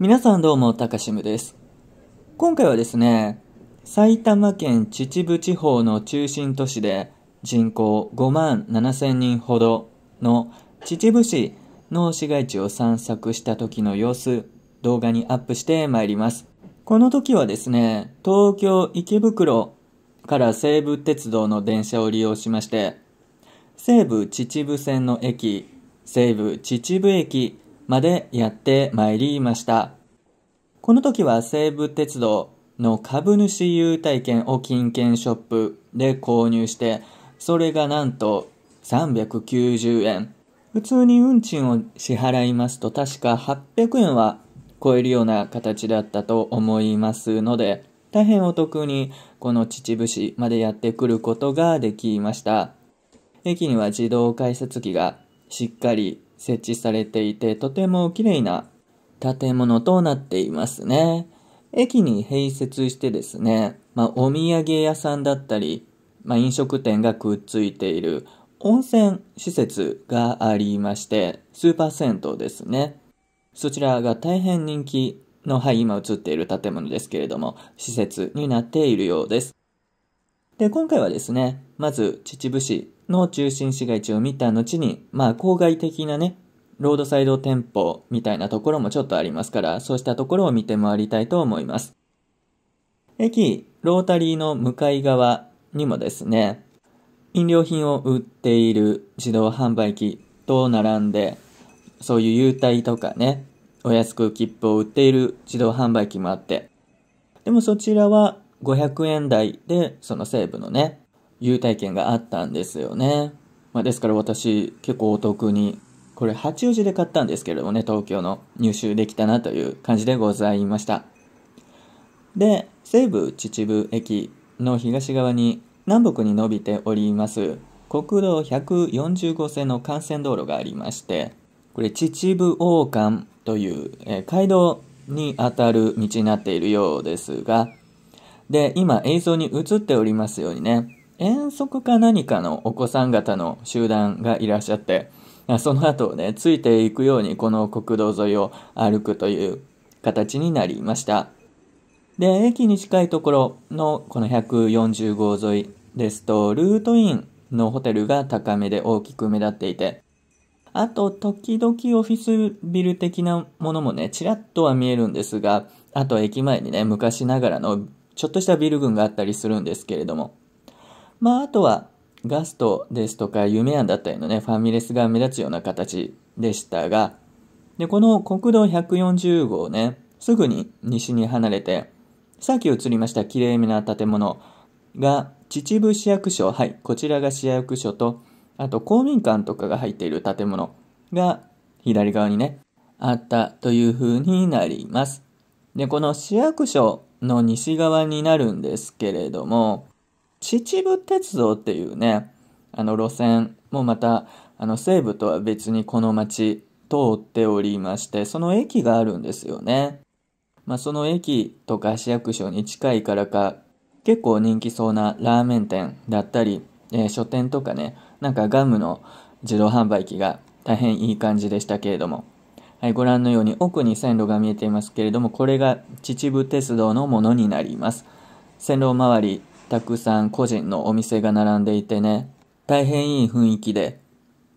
皆さんどうも、たかしむです。今回はですね、埼玉県秩父地方の中心都市で人口5万7千人ほどの秩父市の市街地を散策した時の様子、動画にアップしてまいります。この時はですね、東京池袋から西武鉄道の電車を利用しまして、西武秩父線の駅、西武秩父駅までやってまいりました。この時は西武鉄道の株主優待券を金券ショップで購入して、それがなんと390円。普通に運賃を支払いますと確か800円は超えるような形だったと思いますので、大変お得にこの秩父市までやってくることができました。駅には自動改札機がしっかり設置されていて、とても綺麗な建物となっていますね。駅に併設してですね、まあ、お土産屋さんだったり、まあ、飲食店がくっついている温泉施設がありまして、スーパー銭湯ですね。そちらが大変人気の、はい、今映っている建物ですけれども、施設になっているようです。で、今回はですね、まず秩父市の中心市街地を見た後に、まあ、郊外的なね、ロードサイド店舗みたいなところもちょっとありますから、そうしたところを見て回りたいと思います。駅、ロータリーの向かい側にもですね、飲料品を売っている自動販売機と並んで、そういう優待とかね、お安く切符を売っている自動販売機もあって、でもそちらは500円台で、その西部のね、優待券があったんですよね。まあ、ですから私、結構お得に、これ八王子で買ったんですけれどもね、東京の入手できたなという感じでございました。で、西武秩父駅の東側に南北に伸びております国道145線の幹線道路がありまして、これ秩父王冠という、えー、街道にあたる道になっているようですが、で、今映像に映っておりますようにね、遠足か何かのお子さん方の集団がいらっしゃって、その後ね、ついていくようにこの国道沿いを歩くという形になりました。で、駅に近いところのこの140号沿いですと、ルートインのホテルが高めで大きく目立っていて、あと、時々オフィスビル的なものもね、ちらっとは見えるんですが、あと駅前にね、昔ながらのちょっとしたビル群があったりするんですけれども、まあ、あとは、ガストですとか、夢庵だったりのね、ファミレスが目立つような形でしたが、で、この国道140号ね、すぐに西に離れて、さっき映りましたきれいめな建物が、秩父市役所、はい、こちらが市役所と、あと公民館とかが入っている建物が左側にね、あったという風になります。で、この市役所の西側になるんですけれども、秩父鉄道っていうね、あの路線もまた、あの西部とは別にこの町通っておりまして、その駅があるんですよね。まあ、その駅とか市役所に近いからか、結構人気そうなラーメン店だったり、えー、書店とかね、なんかガムの自動販売機が大変いい感じでしたけれども、はい、ご覧のように奥に線路が見えていますけれども、これが秩父鉄道のものになります。線路周りたくさん個人のお店が並んでいてね、大変いい雰囲気で。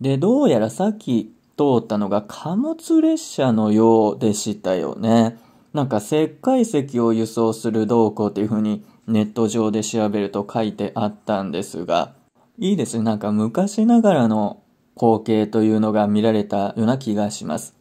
で、どうやらさっき通ったのが貨物列車のようでしたよね。なんか石灰石を輸送する動向っていう風にネット上で調べると書いてあったんですが、いいですね。なんか昔ながらの光景というのが見られたような気がします。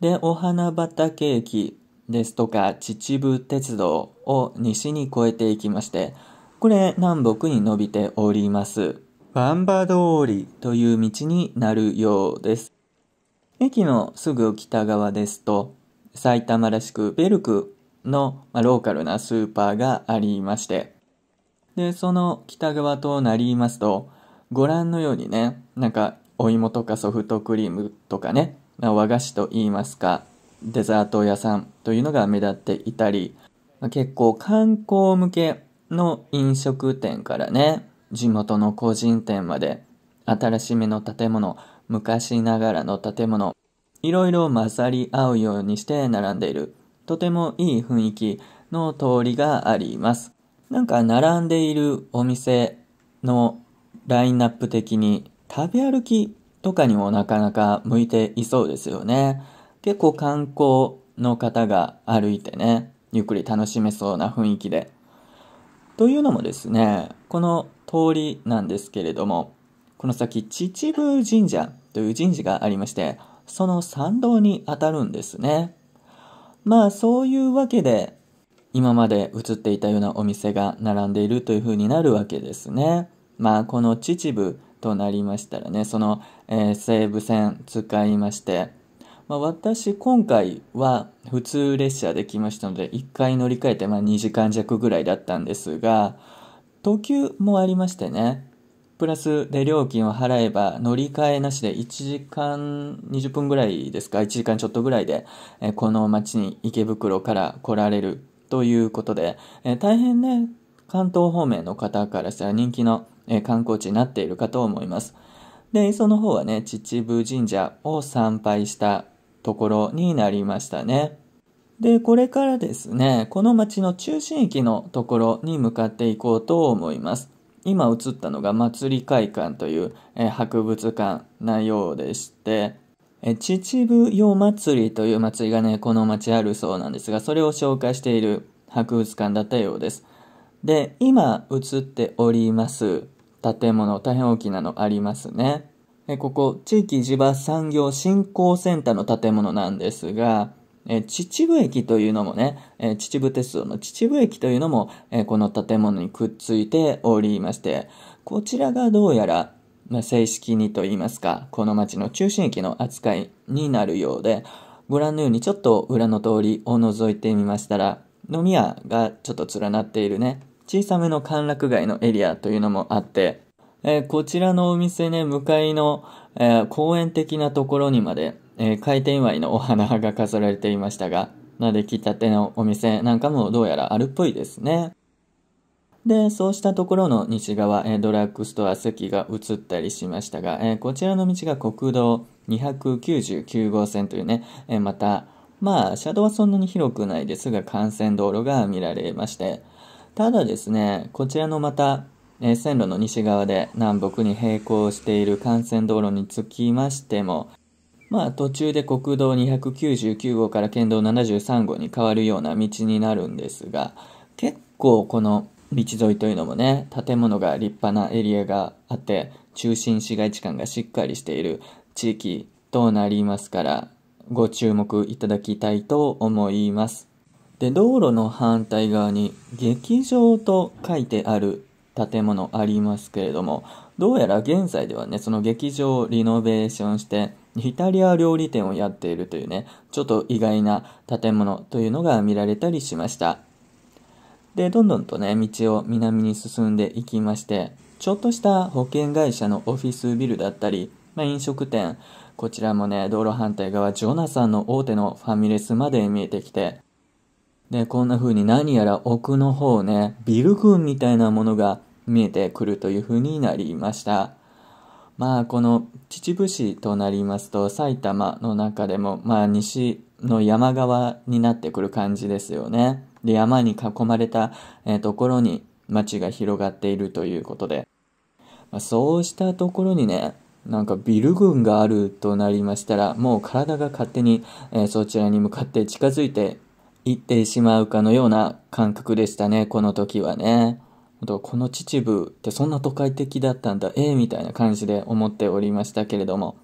で、お花畑駅ですとか秩父鉄道を西に越えていきまして、これ南北に伸びております。バンバ通りという道になるようです。駅のすぐ北側ですと、埼玉らしくベルクの、まローカルなスーパーがありまして、で、その北側となりますと、ご覧のようにね、なんかお芋とかソフトクリームとかね、和菓子と言いますか、デザート屋さんというのが目立っていたり、結構観光向けの飲食店からね、地元の個人店まで、新しめの建物、昔ながらの建物、いろいろ混ざり合うようにして並んでいる、とてもいい雰囲気の通りがあります。なんか並んでいるお店のラインナップ的に食べ歩きとかにもなかなか向いていそうですよね。結構観光の方が歩いてね、ゆっくり楽しめそうな雰囲気で。というのもですね、この通りなんですけれども、この先、秩父神社という神社がありまして、その参道にあたるんですね。まあそういうわけで、今まで映っていたようなお店が並んでいるという風になるわけですね。まあこの秩父となりましたらね、その、えー、西武線使いまして、まあ、私今回は普通列車で来ましたので1回乗り換えてま2時間弱ぐらいだったんですが特急もありましてねプラスで料金を払えば乗り換えなしで1時間20分ぐらいですか1時間ちょっとぐらいでこの町に池袋から来られるということで大変ね関東方面の方からしたら人気の観光地になっているかと思いますでその方はね秩父神社を参拝したところになりましたね。で、これからですね、この街の中心駅のところに向かっていこうと思います。今映ったのが祭り会館という、え博物館なようでして、え秩父夜祭りという祭りがね、この街あるそうなんですが、それを紹介している博物館だったようです。で、今映っております建物、大変大きなのありますね。えここ、地域地場産業振興センターの建物なんですが、え秩父駅というのもね、え秩父鉄道の秩父駅というのも、えこの建物にくっついておりまして、こちらがどうやら、ま正式にと言いますか、この町の中心駅の扱いになるようで、ご覧のようにちょっと裏の通りを覗いてみましたら、飲み屋がちょっと連なっているね、小さめの歓楽街のエリアというのもあって、えー、こちらのお店ね、向かいの、えー、公園的なところにまで、えー、開店祝いのお花が飾られていましたが、出来たてのお店なんかもどうやらあるっぽいですね。で、そうしたところの西側、えドラッグストア席が移ったりしましたが、えこちらの道が国道299号線というね、えまた、まあ、車道はそんなに広くないですが、幹線道路が見られまして、ただですね、こちらのまた、え線路の西側で南北に並行している幹線道路につきましても、まあ途中で国道299号から県道73号に変わるような道になるんですが、結構この道沿いというのもね、建物が立派なエリアがあって、中心市街地感がしっかりしている地域となりますから、ご注目いただきたいと思います。で、道路の反対側に劇場と書いてある建物ありますけれどもどうやら現在ではねその劇場をリノベーションしてイタリア料理店をやっているというねちょっと意外な建物というのが見られたりしましたでどんどんとね道を南に進んでいきましてちょっとした保険会社のオフィスビルだったり、まあ、飲食店こちらもね道路反対側ジョナサンの大手のファミレスまで見えてきてでこんな風に何やら奥の方ねビル群みたいなものが見えてくるというふうになりました。まあ、この秩父市となりますと、埼玉の中でも、まあ、西の山側になってくる感じですよね。で、山に囲まれた、えところに街が広がっているということで、まあ、そうしたところにね、なんかビル群があるとなりましたら、もう体が勝手に、えそちらに向かって近づいていってしまうかのような感覚でしたね、この時はね。あとこの秩父ってそんな都会的だったんだ、ええー、みたいな感じで思っておりましたけれども、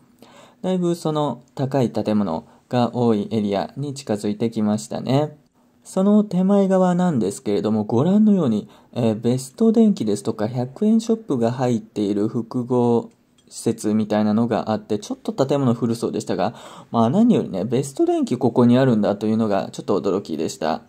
だいぶその高い建物が多いエリアに近づいてきましたね。その手前側なんですけれども、ご覧のように、えー、ベスト電機ですとか100円ショップが入っている複合施設みたいなのがあって、ちょっと建物古そうでしたが、まあ何よりね、ベスト電機ここにあるんだというのがちょっと驚きでした。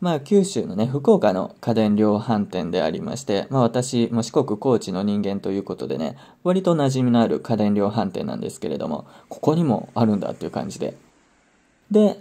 まあ、九州のね、福岡の家電量販店でありまして、まあ、私、も四国高知の人間ということでね、割と馴染みのある家電量販店なんですけれども、ここにもあるんだっていう感じで。で、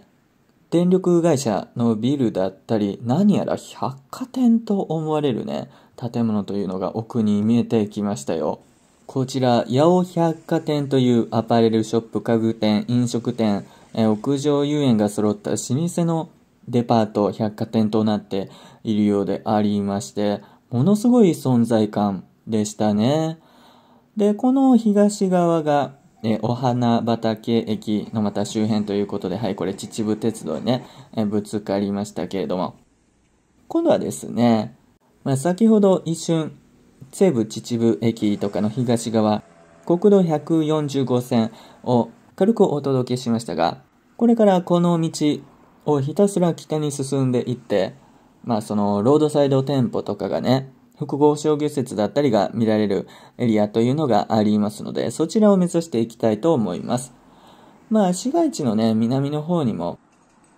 電力会社のビルだったり、何やら百貨店と思われるね、建物というのが奥に見えてきましたよ。こちら、八尾百貨店というアパレルショップ、家具店、飲食店、え屋上遊園が揃った老舗のデパート、百貨店となっているようでありまして、ものすごい存在感でしたね。で、この東側が、えお花畑駅のまた周辺ということで、はい、これ秩父鉄道にね、えぶつかりましたけれども、今度はですね、まあ、先ほど一瞬、西武秩父駅とかの東側、国道145線を軽くお届けしましたが、これからこの道をひたすら北に進んでいって、まあそのロードサイド店舗とかがね、複合商業施設だったりが見られるエリアというのがありますので、そちらを目指していきたいと思います。まあ市街地のね、南の方にも、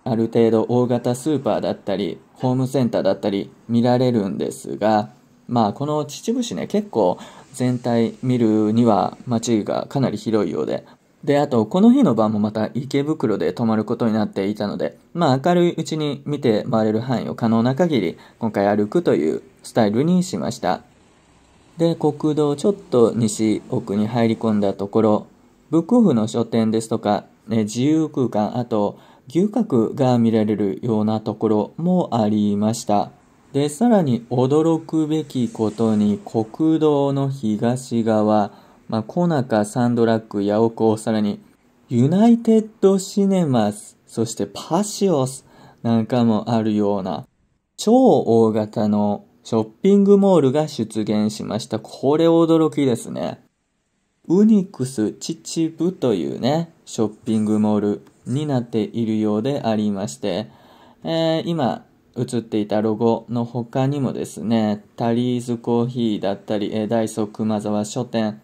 ある程度大型スーパーだったり、ホームセンターだったり見られるんですが、まあこの秩父市ね、結構全体見るには街がかなり広いようで、で、あと、この日の晩もまた池袋で泊まることになっていたので、まあ明るいうちに見て回れる範囲を可能な限り、今回歩くというスタイルにしました。で、国道ちょっと西奥に入り込んだところ、ブックオフの書店ですとか、ね、自由空間、あと、牛角が見られるようなところもありました。で、さらに驚くべきことに国道の東側、まあ、コナカ、サンドラック、ヤオコー、さらに、ユナイテッドシネマス、そしてパシオスなんかもあるような、超大型のショッピングモールが出現しました。これ驚きですね。ウニクス秩父というね、ショッピングモールになっているようでありまして、えー、今映っていたロゴの他にもですね、タリーズコーヒーだったり、ダイソー熊沢書店、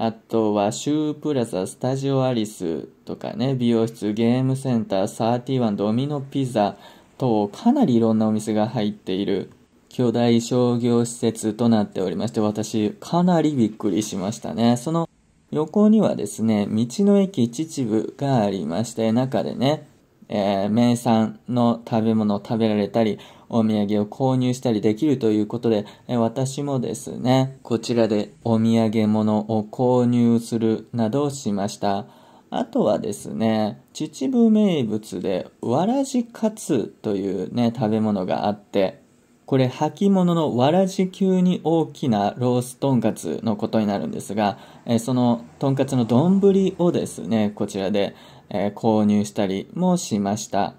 あとは、シュープラザ、スタジオアリスとかね、美容室、ゲームセンター、サーティワン、ドミノピザ等、かなりいろんなお店が入っている巨大商業施設となっておりまして、私、かなりびっくりしましたね。その横にはですね、道の駅秩父がありまして、中でね、えー、名産の食べ物を食べられたり、お土産を購入したりできるということで、え私もですね、こちらでお土産物を購入するなどしました。あとはですね、秩父名物で、わらじかつというね、食べ物があって、これ履物のわらじ級に大きなロースとんかつのことになるんですが、えそのとんかつの丼をですねこちらで、え購入したりもしました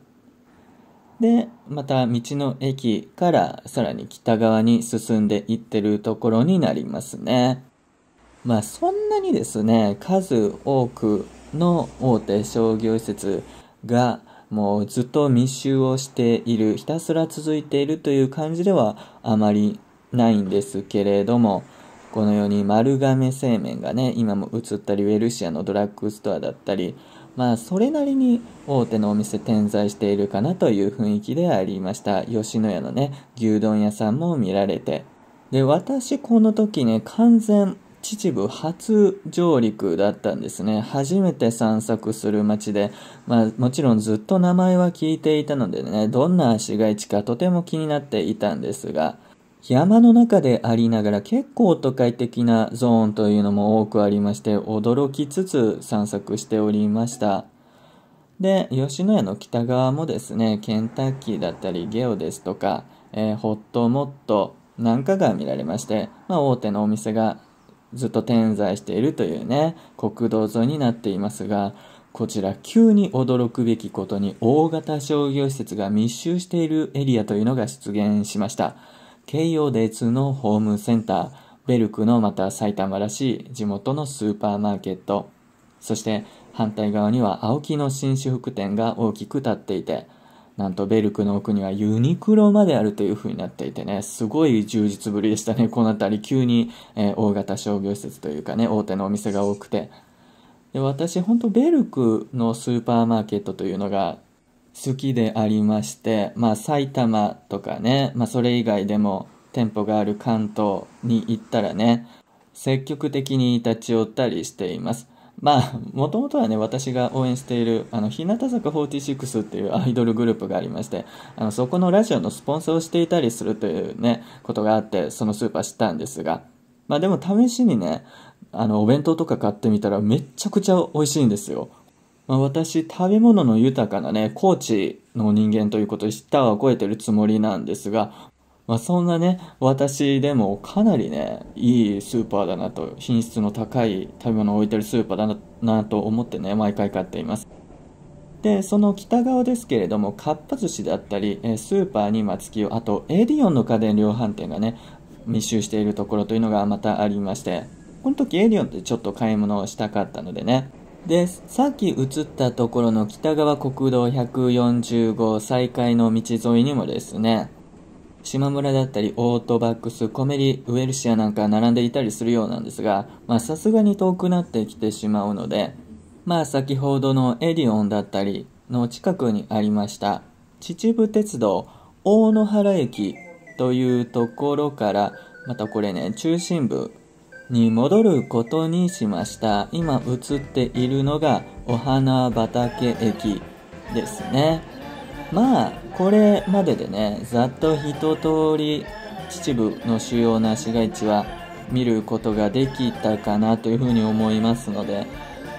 で、また道の駅からさらに北側に進んでいってるところになりますね。まあそんなにですね、数多くの大手商業施設がもうずっと密集をしている、ひたすら続いているという感じではあまりないんですけれども、このように丸亀製麺がね、今も映ったり、ウェルシアのドラッグストアだったり、まあ、それなりに大手のお店点在しているかなという雰囲気でありました。吉野家のね、牛丼屋さんも見られて。で、私、この時ね、完全、秩父初上陸だったんですね。初めて散策する街で、まあもちろんずっと名前は聞いていたのでね、どんな市街地かとても気になっていたんですが、山の中でありながら結構都会的なゾーンというのも多くありまして驚きつつ散策しておりましたで吉野家の北側もですねケンタッキーだったりゲオですとか、えー、ホットモットなんかが見られまして、まあ、大手のお店がずっと点在しているというね国道沿いになっていますがこちら急に驚くべきことに大型商業施設が密集しているエリアというのが出現しました京葉電通のホームセンター、ベルクのまた埼玉らしい地元のスーパーマーケット、そして反対側には青木の紳士服店が大きく立っていて、なんとベルクの奥にはユニクロまであるという風になっていてね、すごい充実ぶりでしたね。この辺り急に、えー、大型商業施設というかね、大手のお店が多くて。で私、ほんとベルクのスーパーマーケットというのが好きでありまして、まあ、埼玉とかね、まあ、それ以外でも店舗がある関東に行ったらね、積極的に立ち寄ったりしています。まあ、もともとはね、私が応援している、あの、日向坂46っていうアイドルグループがありまして、あの、そこのラジオのスポンサーをしていたりするというね、ことがあって、そのスーパー知ったんですが、まあでも試しにね、あの、お弁当とか買ってみたらめちゃくちゃ美味しいんですよ。まあ、私、食べ物の豊かなね、高知の人間ということで、舌は超えてるつもりなんですが、まあ、そんなね、私でもかなりね、いいスーパーだなと、品質の高い食べ物を置いてるスーパーだなと思ってね、毎回買っています。で、その北側ですけれども、かっぱ寿司だったり、スーパーに松を、あとエディオンの家電量販店がね、密集しているところというのがまたありまして、この時エディオンってちょっと買い物をしたかったのでね、で、さっき映ったところの北側国道140号再開の道沿いにもですね、島村だったり、オートバックス、コメリ、ウエルシアなんか並んでいたりするようなんですが、まさすがに遠くなってきてしまうので、まあ先ほどのエディオンだったりの近くにありました、秩父鉄道大野原駅というところから、またこれね、中心部に戻ることにしました今映っているのがお花畑駅ですねまあこれまででねざっと一通り秩父の主要な市街地は見ることができたかなというふうに思いますので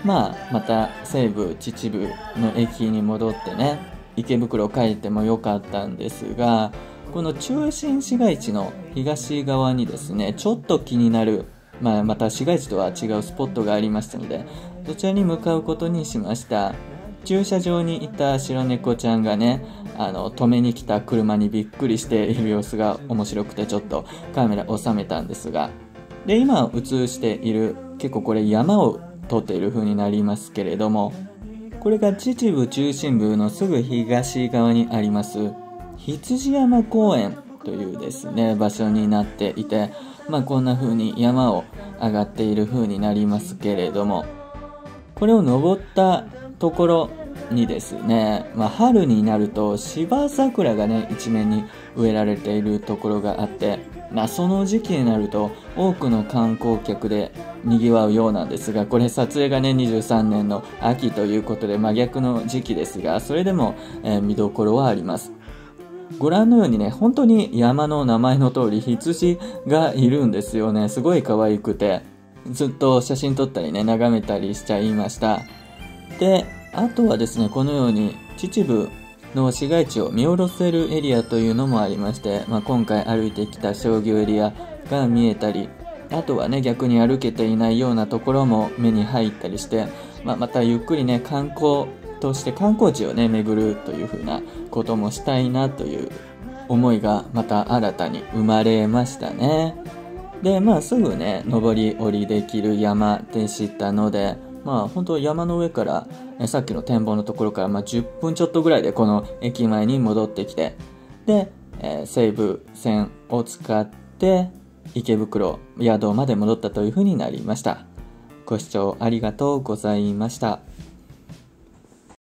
まあまた西武秩父の駅に戻ってね池袋帰ってもよかったんですがこの中心市街地の東側にですねちょっと気になるまあ、また市街地とは違うスポットがありましたのでそちらに向かうことにしました駐車場にいた白猫ちゃんがねあの止めに来た車にびっくりしている様子が面白くてちょっとカメラ収めたんですがで今映している結構これ山を撮っている風になりますけれどもこれが秩父中心部のすぐ東側にあります羊山公園というですね場所になっていてまあ、こんな風に山を上がっている風になりますけれどもこれを登ったところにですね、まあ、春になると芝桜がね一面に植えられているところがあって、まあ、その時期になると多くの観光客でにぎわうようなんですがこれ撮影がね23年の秋ということで真逆の時期ですがそれでも、えー、見どころはありますご覧のようにね、本当に山の名前の通り、羊がいるんですよね。すごい可愛くて、ずっと写真撮ったりね、眺めたりしちゃいました。で、あとはですね、このように、秩父の市街地を見下ろせるエリアというのもありまして、まあ、今回歩いてきた商業エリアが見えたり、あとはね、逆に歩けていないようなところも目に入ったりして、まあ、またゆっくりね、観光として観光地をね巡るというふうなこともしたいなという思いがまた新たに生まれましたねでまあすぐね上り下りできる山でしたのでまあ本当山の上からえさっきの展望のところから、まあ、10分ちょっとぐらいでこの駅前に戻ってきてで、えー、西武線を使って池袋宿まで戻ったというふうになりましたご視聴ありがとうございました。